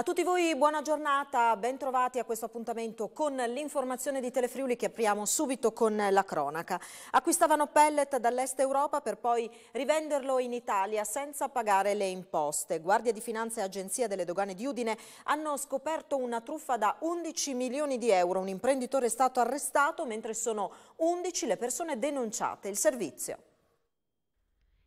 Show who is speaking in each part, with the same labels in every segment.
Speaker 1: A tutti voi buona giornata, bentrovati a questo appuntamento con l'informazione di Telefriuli che apriamo subito con la cronaca. Acquistavano pellet dall'est Europa per poi rivenderlo in Italia senza pagare le imposte. Guardia di Finanza e Agenzia delle Dogane di Udine hanno scoperto una truffa da 11 milioni di euro. Un imprenditore è stato arrestato mentre sono 11 le persone denunciate. Il servizio.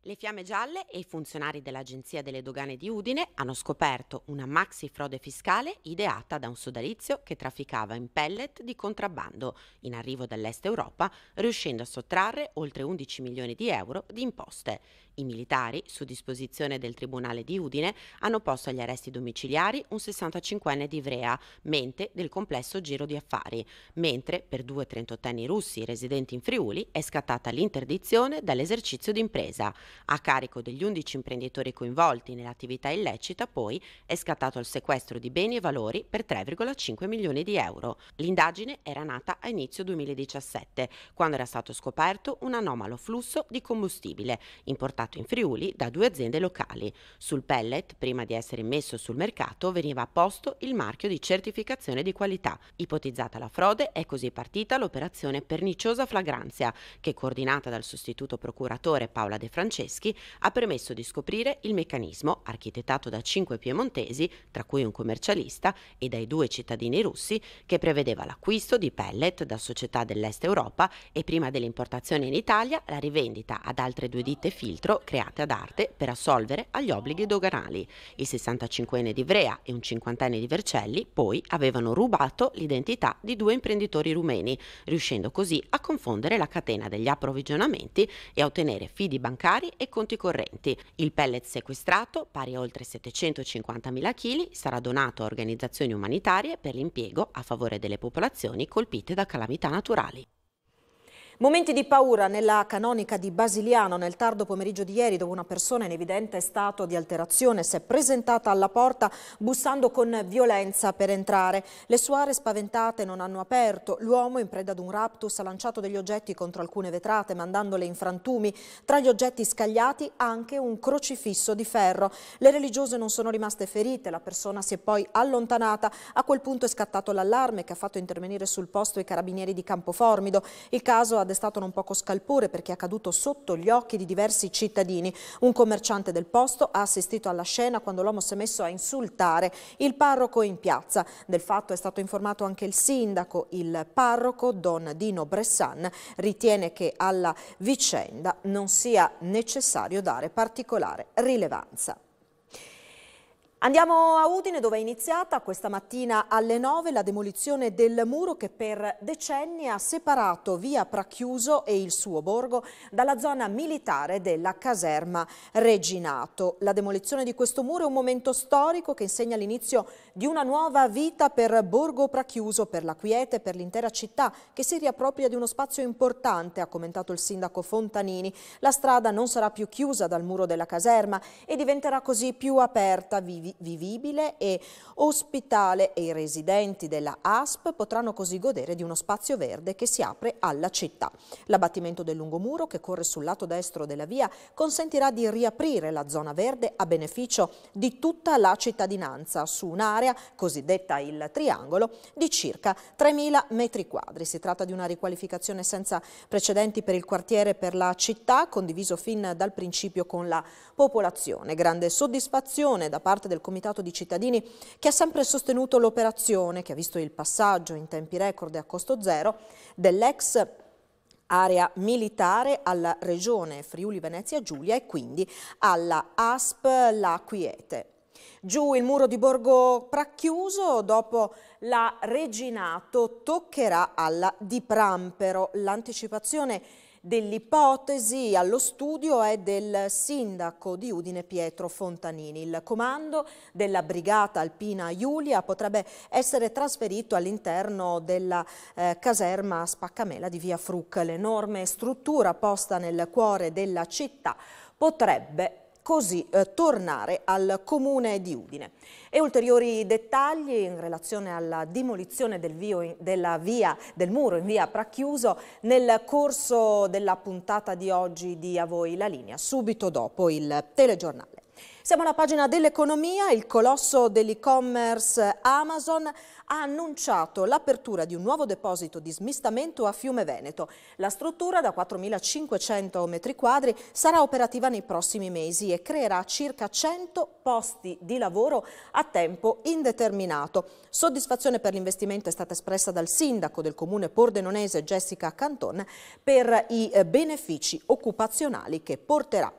Speaker 2: Le fiamme gialle e i funzionari dell'Agenzia delle Dogane di Udine hanno scoperto una maxi frode fiscale ideata da un sodalizio che trafficava in pellet di contrabbando in arrivo dall'est Europa, riuscendo a sottrarre oltre 11 milioni di euro di imposte. I militari, su disposizione del Tribunale di Udine, hanno posto agli arresti domiciliari un 65enne di Ivrea, mente del complesso giro di affari, mentre per due 38enni russi residenti in Friuli è scattata l'interdizione dall'esercizio d'impresa. A carico degli 11 imprenditori coinvolti nell'attività illecita, poi, è scattato il sequestro di beni e valori per 3,5 milioni di euro. L'indagine era nata a inizio 2017, quando era stato scoperto un anomalo flusso di combustibile importato in Friuli da due aziende locali. Sul pellet, prima di essere messo sul mercato, veniva posto il marchio di certificazione di qualità. Ipotizzata la frode, è così partita l'operazione Perniciosa Flagranzia, che coordinata dal sostituto procuratore Paola De Francesco Franceschi ha permesso di scoprire il meccanismo, architettato da cinque piemontesi, tra cui un commercialista, e dai due cittadini russi, che prevedeva l'acquisto di pellet da società dell'Est Europa e prima dell'importazione in Italia la rivendita ad altre due ditte filtro create ad arte per assolvere agli obblighi doganali. Il 65enne di Vrea e un 50enne di Vercelli poi avevano rubato l'identità di due imprenditori rumeni, riuscendo così a confondere la catena degli approvvigionamenti e a ottenere fidi bancari e conti correnti. Il pellet sequestrato, pari a oltre 750.000 kg, sarà donato a organizzazioni umanitarie per l'impiego a favore delle popolazioni colpite da calamità naturali.
Speaker 1: Momenti di paura nella canonica di Basiliano nel tardo pomeriggio di ieri dove una persona in evidente stato di alterazione si è presentata alla porta bussando con violenza per entrare. Le suore spaventate non hanno aperto. L'uomo in preda ad un raptus ha lanciato degli oggetti contro alcune vetrate mandandole in frantumi. Tra gli oggetti scagliati anche un crocifisso di ferro. Le religiose non sono rimaste ferite, la persona si è poi allontanata. A quel punto è scattato l'allarme che ha fatto intervenire sul posto i carabinieri di Campoformido. Il caso ha destato non poco scalpore perché è accaduto sotto gli occhi di diversi cittadini. Un commerciante del posto ha assistito alla scena quando l'uomo si è messo a insultare il parroco in piazza. Del fatto è stato informato anche il sindaco. Il parroco, Don Dino Bressan, ritiene che alla vicenda non sia necessario dare particolare rilevanza. Andiamo a Udine dove è iniziata questa mattina alle 9 la demolizione del muro che per decenni ha separato via Pracchiuso e il suo borgo dalla zona militare della caserma Reginato. La demolizione di questo muro è un momento storico che insegna l'inizio di una nuova vita per Borgo Pracchiuso, per la quiete, per l'intera città che si riappropria di uno spazio importante, ha commentato il sindaco Fontanini. La strada non sarà più chiusa dal muro della caserma e diventerà così più aperta, vivi vivibile e ospitale e i residenti della ASP potranno così godere di uno spazio verde che si apre alla città. L'abbattimento del lungomuro che corre sul lato destro della via consentirà di riaprire la zona verde a beneficio di tutta la cittadinanza su un'area cosiddetta il triangolo di circa 3.000 metri quadri. Si tratta di una riqualificazione senza precedenti per il quartiere e per la città, condiviso fin dal principio con la popolazione. Grande soddisfazione da parte del comitato di cittadini che ha sempre sostenuto l'operazione, che ha visto il passaggio in tempi record e a costo zero, dell'ex area militare alla regione Friuli Venezia Giulia e quindi alla ASP La Quiete. Giù il muro di Borgo Pracchiuso, dopo la Reginato, toccherà alla Di Prampero. L'anticipazione dell'ipotesi allo studio è del sindaco di Udine Pietro Fontanini. Il comando della brigata alpina Iulia potrebbe essere trasferito all'interno della eh, caserma Spaccamela di via Fruc. L'enorme struttura posta nel cuore della città potrebbe così eh, tornare al comune di Udine. E ulteriori dettagli in relazione alla demolizione del, in, via, del muro in via Pracchiuso nel corso della puntata di oggi di A Voi la Linea, subito dopo il telegiornale. Siamo alla pagina dell'economia, il colosso dell'e-commerce Amazon ha annunciato l'apertura di un nuovo deposito di smistamento a Fiume Veneto. La struttura da 4.500 m2 sarà operativa nei prossimi mesi e creerà circa 100 posti di lavoro a tempo indeterminato. Soddisfazione per l'investimento è stata espressa dal sindaco del comune pordenonese Jessica Canton per i benefici occupazionali che porterà.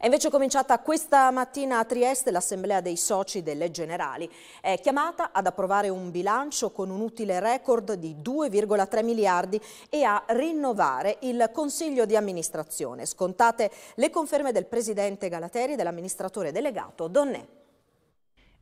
Speaker 1: È invece cominciata questa mattina a Trieste l'assemblea dei soci delle Generali. È chiamata ad approvare un bilancio con un utile record di 2,3 miliardi e a rinnovare il consiglio di amministrazione. Scontate le conferme del presidente Galateri e dell'amministratore delegato
Speaker 3: Donnè.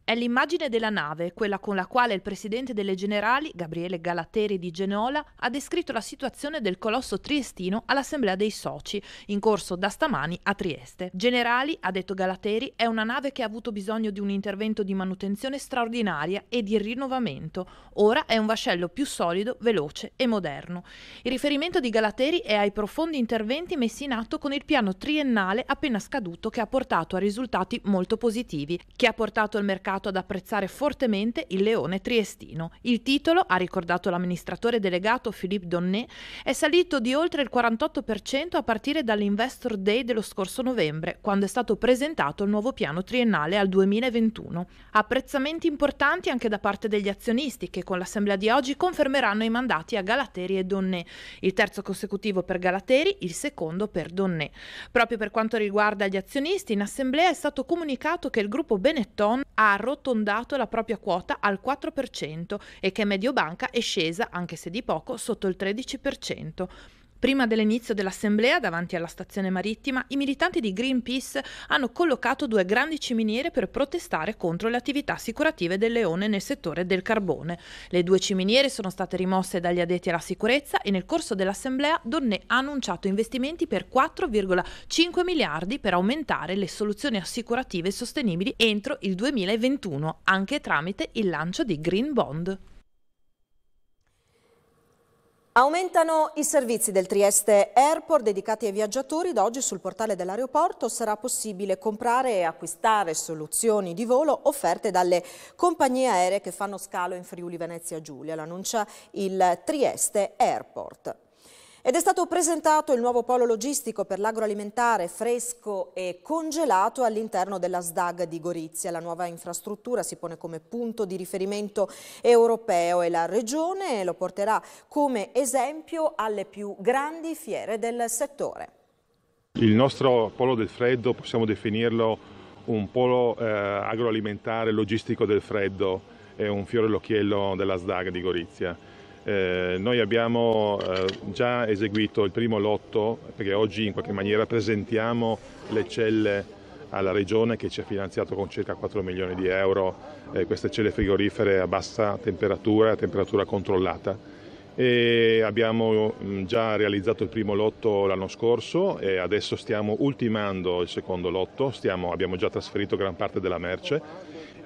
Speaker 3: È l'immagine della nave, quella con la quale il presidente delle Generali, Gabriele Galateri di Genola, ha descritto la situazione del colosso triestino all'Assemblea dei Soci, in corso da stamani a Trieste. Generali, ha detto Galateri, è una nave che ha avuto bisogno di un intervento di manutenzione straordinaria e di rinnovamento. Ora è un vascello più solido, veloce e moderno. Il riferimento di Galateri è ai profondi interventi messi in atto con il piano triennale appena scaduto che ha portato a risultati molto positivi, che ha portato al mercato imparato ad apprezzare fortemente il leone triestino. Il titolo, ha ricordato l'amministratore delegato Philippe Donnet, è salito di oltre il 48% a partire dall'Investor Day dello scorso novembre, quando è stato presentato il nuovo piano triennale al 2021. Apprezzamenti importanti anche da parte degli azionisti, che con l'assemblea di oggi confermeranno i mandati a Galateri e Donnet, il terzo consecutivo per Galateri, il secondo per Donnet. Proprio per quanto riguarda gli azionisti, in assemblea è stato comunicato che il gruppo Benetton ha arrotondato la propria quota al 4% e che Mediobanca è scesa, anche se di poco, sotto il 13%. Prima dell'inizio dell'assemblea, davanti alla stazione marittima, i militanti di Greenpeace hanno collocato due grandi ciminiere per protestare contro le attività assicurative del leone nel settore del carbone. Le due ciminiere sono state rimosse dagli addetti alla sicurezza e nel corso dell'assemblea Donne ha annunciato investimenti per 4,5 miliardi per aumentare le soluzioni assicurative sostenibili entro il 2021, anche tramite il lancio di Green Bond.
Speaker 1: Aumentano i servizi del Trieste Airport dedicati ai viaggiatori. Da oggi sul portale dell'aeroporto sarà possibile comprare e acquistare soluzioni di volo offerte dalle compagnie aeree che fanno scalo in Friuli Venezia Giulia. L'annuncia il Trieste Airport. Ed è stato presentato il nuovo polo logistico per l'agroalimentare fresco e congelato all'interno della SDAG di Gorizia. La nuova infrastruttura si pone come punto di riferimento europeo e la Regione lo porterà come esempio alle più grandi fiere del settore.
Speaker 4: Il nostro polo del freddo possiamo definirlo un polo eh, agroalimentare logistico del freddo, è un fiore all'occhiello della SDAG di Gorizia eh, noi abbiamo eh, già eseguito il primo lotto, perché oggi in qualche maniera presentiamo le celle alla regione che ci ha finanziato con circa 4 milioni di euro eh, queste celle frigorifere a bassa temperatura, a temperatura controllata. E abbiamo mm, già realizzato il primo lotto l'anno scorso e adesso stiamo ultimando il secondo lotto, stiamo, abbiamo già trasferito gran parte della merce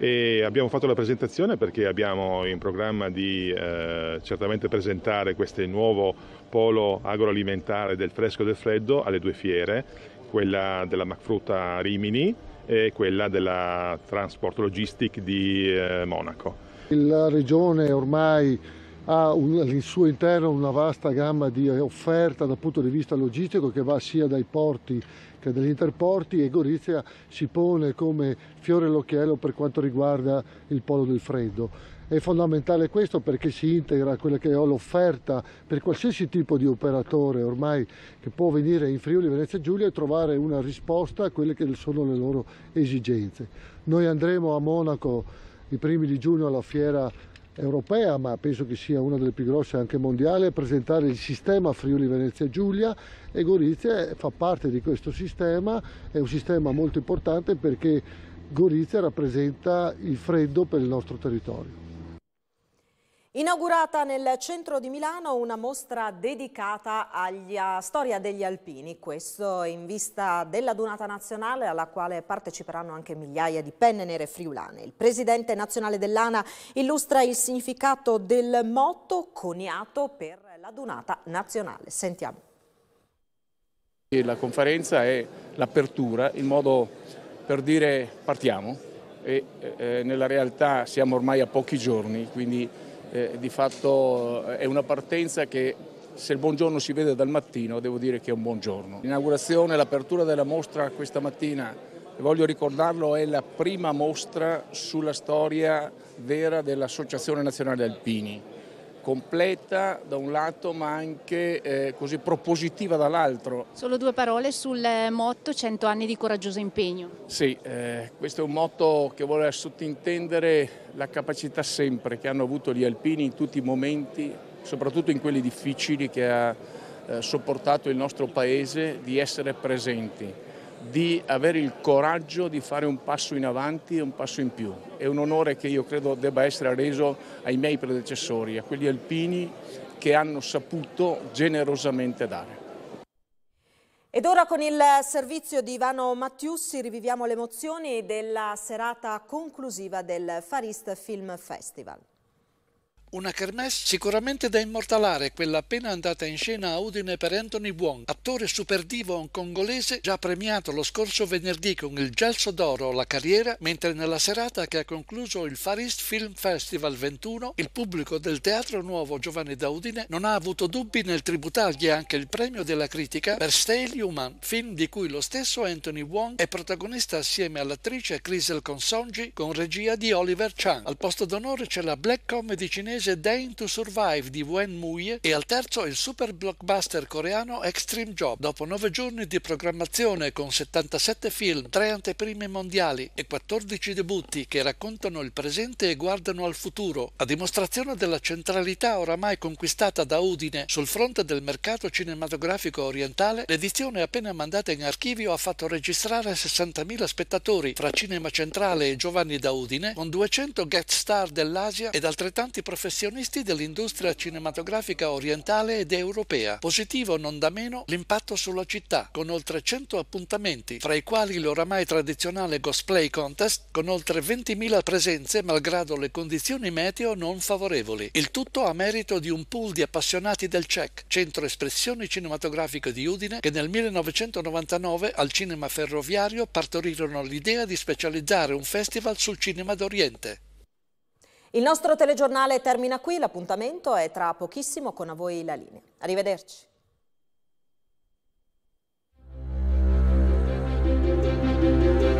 Speaker 4: e abbiamo fatto la presentazione perché abbiamo in programma di eh, certamente presentare questo nuovo polo agroalimentare del fresco e del freddo alle due fiere, quella della Macfrutta Rimini e quella della Transport Logistic di eh, Monaco.
Speaker 5: La regione ormai ha un, al suo interno una vasta gamma di offerta dal punto di vista logistico che va sia dai porti che dagli interporti e Gorizia si pone come fiore all'occhiello per quanto riguarda il polo del freddo. È fondamentale questo perché si integra quella che è l'offerta per qualsiasi tipo di operatore ormai che può venire in Friuli Venezia e Giulia e trovare una risposta a quelle che sono le loro esigenze. Noi andremo a Monaco i primi di giugno alla fiera europea, ma penso che sia una delle più grosse anche mondiale, presentare il sistema Friuli Venezia Giulia e Gorizia fa parte di questo sistema, è un sistema molto importante perché Gorizia rappresenta il freddo per il nostro territorio.
Speaker 1: Inaugurata nel centro di Milano una mostra dedicata alla storia degli alpini, questo in vista della donata nazionale alla quale parteciperanno anche migliaia di penne nere friulane. Il presidente nazionale dell'ANA illustra il significato del motto coniato per la donata nazionale. Sentiamo.
Speaker 6: La conferenza è l'apertura, il modo per dire partiamo e eh, eh, nella realtà siamo ormai a pochi giorni, quindi eh, di fatto eh, è una partenza che se il buongiorno si vede dal mattino devo dire che è un buongiorno. L'inaugurazione, l'apertura della mostra questa mattina, voglio ricordarlo, è la prima mostra sulla storia vera dell'Associazione Nazionale Alpini completa da un lato ma anche eh, così propositiva dall'altro.
Speaker 3: Solo due parole sul eh, motto 100 anni di coraggioso impegno.
Speaker 6: Sì, eh, questo è un motto che vuole sottintendere la capacità sempre che hanno avuto gli alpini in tutti i momenti, soprattutto in quelli difficili che ha eh, sopportato il nostro paese, di essere presenti di avere il coraggio di fare un passo in avanti e un passo in più. È un onore che io credo debba essere reso ai miei predecessori, a quegli alpini che hanno saputo generosamente dare.
Speaker 1: Ed ora con il servizio di Ivano Mattiussi riviviamo le emozioni della serata conclusiva del Far East Film Festival.
Speaker 5: Una kermesse sicuramente da immortalare, quella appena andata in scena a Udine per Anthony Wong, attore superdivo hongkongolese già premiato lo scorso venerdì con il Gelso d'Oro alla carriera, mentre nella serata che ha concluso il Far East Film Festival 21, il pubblico del Teatro Nuovo Giovanni da Udine non ha avuto dubbi nel tributargli anche il premio della critica per Stale Human, film di cui lo stesso Anthony Wong è protagonista assieme all'attrice Crisel Consongi con regia di Oliver Chang. Al posto d'onore c'è la black comedy cinese l'olandese Dane to Survive di Wen Muye e al terzo il super blockbuster coreano Extreme Job. Dopo nove giorni di programmazione con 77 film, tre anteprime mondiali e 14 debutti che raccontano il presente e guardano al futuro, a dimostrazione della centralità oramai conquistata da Udine sul fronte del mercato cinematografico orientale, l'edizione appena mandata in archivio ha fatto registrare 60.000 spettatori fra Cinema Centrale e Giovanni da Udine con 200 guest star dell'Asia ed altrettanti professionisti professionisti dell'industria cinematografica orientale ed europea, positivo non da meno l'impatto sulla città, con oltre 100 appuntamenti, fra i quali l'oramai tradizionale cosplay contest, con oltre 20.000 presenze malgrado le condizioni meteo non favorevoli. Il tutto a merito di un pool di appassionati del CEC, Centro Espressioni Cinematografiche di Udine, che nel 1999 al cinema ferroviario partorirono l'idea di specializzare un festival
Speaker 1: sul cinema
Speaker 5: d'Oriente.
Speaker 1: Il nostro telegiornale termina qui, l'appuntamento è tra pochissimo con a voi la linea. Arrivederci. Thank you.